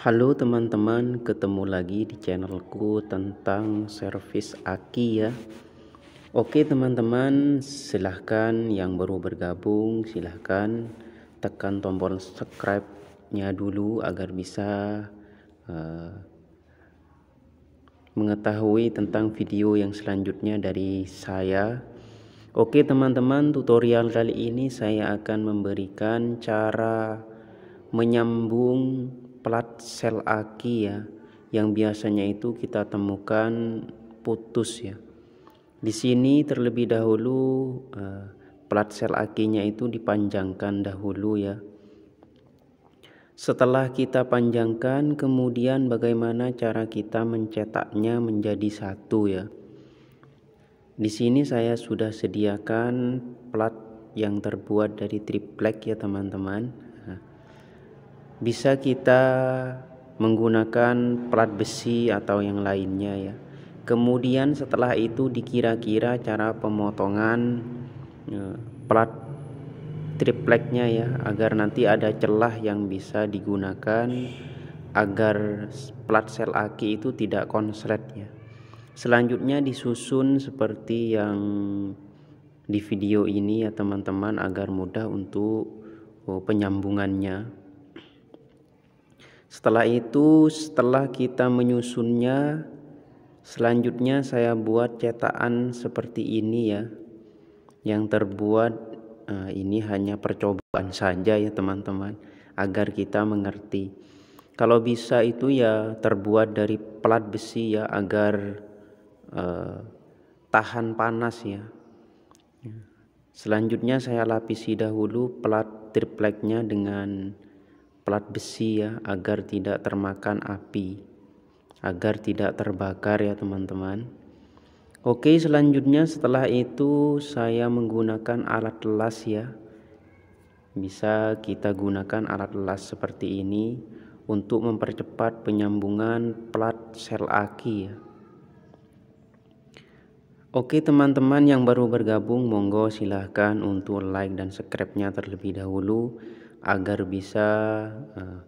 Halo teman-teman, ketemu lagi di channelku tentang servis aki ya. Oke teman-teman, silahkan yang baru bergabung, silahkan tekan tombol subscribe-nya dulu agar bisa uh, mengetahui tentang video yang selanjutnya dari saya. Oke teman-teman, tutorial kali ini saya akan memberikan cara menyambung plat sel aki ya yang biasanya itu kita temukan putus ya. Di sini terlebih dahulu eh, plat sel akinya itu dipanjangkan dahulu ya. Setelah kita panjangkan, kemudian bagaimana cara kita mencetaknya menjadi satu ya. Di sini saya sudah sediakan plat yang terbuat dari triplek ya teman-teman bisa kita menggunakan plat besi atau yang lainnya ya kemudian setelah itu dikira-kira cara pemotongan e, plat tripleknya ya agar nanti ada celah yang bisa digunakan agar plat sel aki itu tidak konslet ya selanjutnya disusun seperti yang di video ini ya teman-teman agar mudah untuk e, penyambungannya setelah itu, setelah kita menyusunnya, selanjutnya saya buat cetakan seperti ini ya. Yang terbuat eh, ini hanya percobaan saja ya teman-teman, agar kita mengerti. Kalau bisa itu ya terbuat dari pelat besi ya agar uh, tahan panas ya. Selanjutnya saya lapisi dahulu pelat tripleknya dengan plat besi ya agar tidak termakan api agar tidak terbakar ya teman-teman Oke selanjutnya setelah itu saya menggunakan alat las ya bisa kita gunakan alat las seperti ini untuk mempercepat penyambungan plat sel aki ya Oke teman-teman yang baru bergabung monggo silahkan untuk like dan subscribe-nya terlebih dahulu agar bisa uh,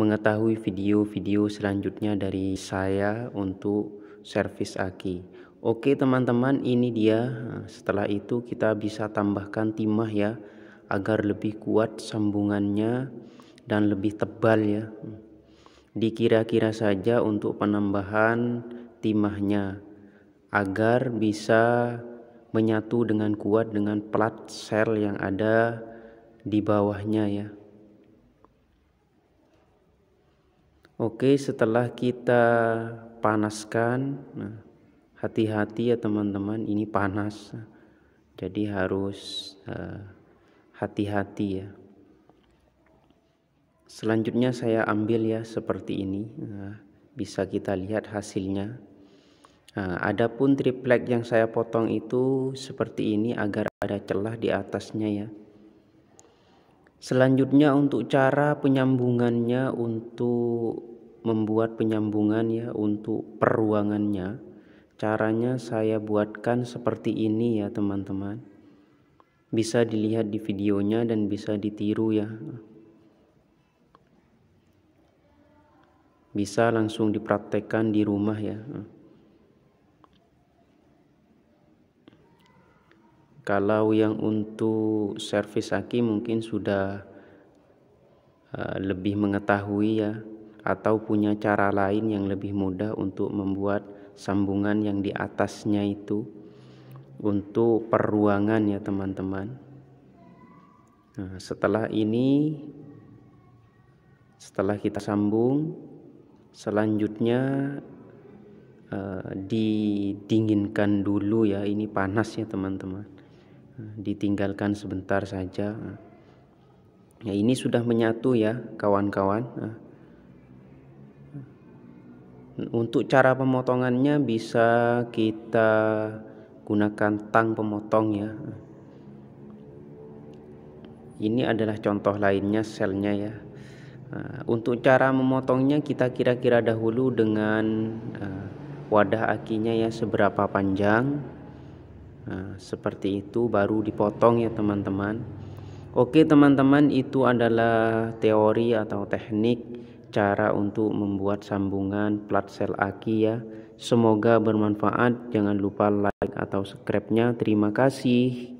mengetahui video-video selanjutnya dari saya untuk servis aki Oke teman-teman ini dia eh, setelah itu kita bisa tambahkan timah ya agar lebih kuat sambungannya dan lebih tebal ya dikira-kira saja untuk penambahan timahnya agar bisa menyatu dengan kuat dengan plat sel yang ada di bawahnya ya. Oke, setelah kita panaskan, nah, hati-hati ya teman-teman, ini panas, jadi harus hati eh, hati-hati ya. Selanjutnya saya ambil ya seperti ini, nah, bisa kita lihat hasilnya. Nah, adapun triplek yang saya potong itu seperti ini agar ada celah di atasnya ya. Selanjutnya untuk cara penyambungannya untuk membuat penyambungan ya untuk peruangannya. Caranya saya buatkan seperti ini ya teman-teman. Bisa dilihat di videonya dan bisa ditiru ya. Bisa langsung dipraktekkan di rumah ya. kalau yang untuk servis aki mungkin sudah uh, lebih mengetahui ya atau punya cara lain yang lebih mudah untuk membuat sambungan yang di atasnya itu untuk peruangan ya teman-teman nah, setelah ini setelah kita sambung selanjutnya uh, didinginkan dulu ya ini panas ya teman-teman ditinggalkan sebentar saja. Ya ini sudah menyatu ya kawan-kawan. Untuk cara pemotongannya bisa kita gunakan tang pemotong ya. Ini adalah contoh lainnya selnya ya. Untuk cara memotongnya kita kira-kira dahulu dengan eh, wadah akinya ya seberapa panjang nah, seperti itu baru dipotong ya teman-teman oke teman-teman itu adalah teori atau teknik cara untuk membuat sambungan plat sel aki ya semoga bermanfaat jangan lupa like atau subscribe nya terima kasih